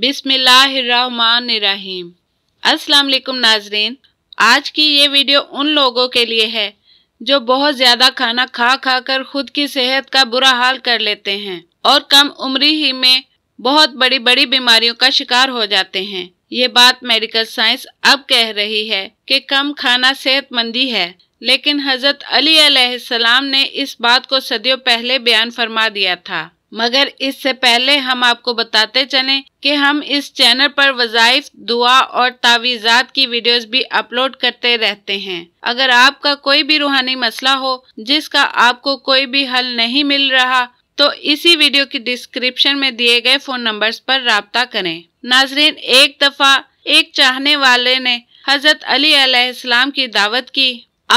बिसमीम असलकुम नाजरीन आज की ये वीडियो उन लोगों के लिए है जो बहुत ज़्यादा खाना खा खा कर खुद की सेहत का बुरा हाल कर लेते हैं और कम उम्री ही में बहुत बड़ी बड़ी बीमारियों का शिकार हो जाते हैं ये बात मेडिकल साइंस अब कह रही है कि कम खाना सेहतमंदी है लेकिन हज़रत अली सलाम ने इस बात को सदियों पहले बयान फरमा दिया था मगर इससे पहले हम आपको बताते चले कि हम इस चैनल पर वज़ाइफ दुआ और तावीज़ात की वीडियोस भी अपलोड करते रहते हैं अगर आपका कोई भी रूहानी मसला हो जिसका आपको कोई भी हल नहीं मिल रहा तो इसी वीडियो की डिस्क्रिप्शन में दिए गए फ़ोन नंबर्स पर रबता करें नाजरीन एक दफ़ा एक चाहने वाले ने हज़रत अली अलाम की दावत की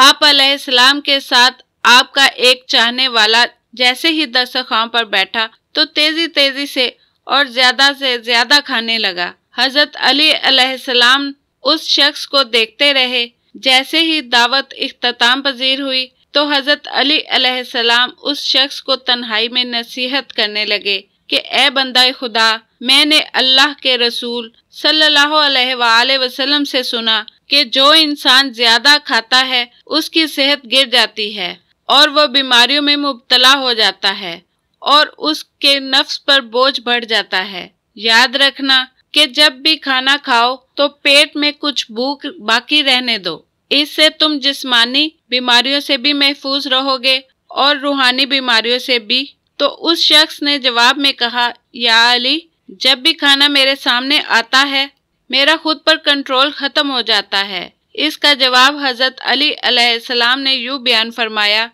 आप अलैहिस्सलाम के साथ आपका एक चाहने वाला जैसे ही दस्तखां पर बैठा तो तेजी तेजी से और ज्यादा से ज्यादा खाने लगा हजरत अली अलैहिस्सलाम उस शख्स को देखते रहे जैसे ही दावत इख्ताम पजीर हुई तो हजरत अली अलैहिस्सलाम उस शख्स को तन्हाई में नसीहत करने लगे कि ए बंदा खुदा मैंने अल्लाह के रसूल सल्लल्लाहु अलैहि वसल्लम से सुना कि जो इंसान ज्यादा खाता है उसकी सेहत गिर जाती है और वह बीमारियों में मुबतला हो जाता है और उसके नफ्स पर बोझ बढ़ जाता है याद रखना कि जब भी खाना खाओ तो पेट में कुछ भूख बाकी रहने दो इससे तुम जिस्मानी बीमारियों से भी महफूज रहोगे और रूहानी बीमारियों से भी तो उस शख्स ने जवाब में कहा या अली जब भी खाना मेरे सामने आता है मेरा खुद पर कंट्रोल ख़त्म हो जाता है इसका जवाब हज़रत अली अलैहिस्सलाम ने यूँ बयान फरमाया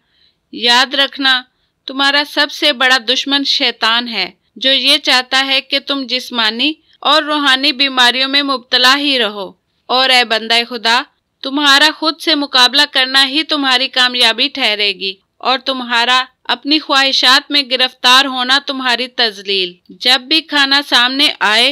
याद रखना तुम्हारा सबसे बड़ा दुश्मन शैतान है जो ये चाहता है कि तुम जिस्मानी और रूहानी बीमारियों में मुबतला ही रहो और ए बंदा खुदा तुम्हारा खुद से मुकाबला करना ही तुम्हारी कामयाबी ठहरेगी और तुम्हारा अपनी ख्वाहिशात में गिरफ्तार होना तुम्हारी तजलील जब भी खाना सामने आए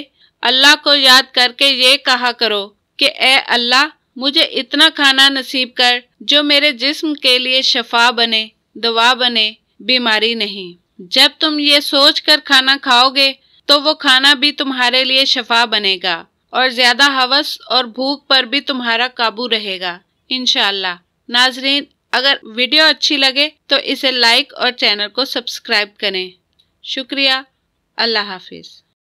अल्लाह को याद करके ये कहा करो कि ए अल्लाह मुझे इतना खाना नसीब कर जो मेरे जिस्म के लिए शफा बने दवा बने बीमारी नहीं जब तुम ये सोच कर खाना खाओगे तो वो खाना भी तुम्हारे लिए शफा बनेगा और ज़्यादा हवस और भूख पर भी तुम्हारा काबू रहेगा इनशाला नाजरीन अगर वीडियो अच्छी लगे तो इसे लाइक और चैनल को सब्सक्राइब करें शुक्रिया अल्लाह हाफिज़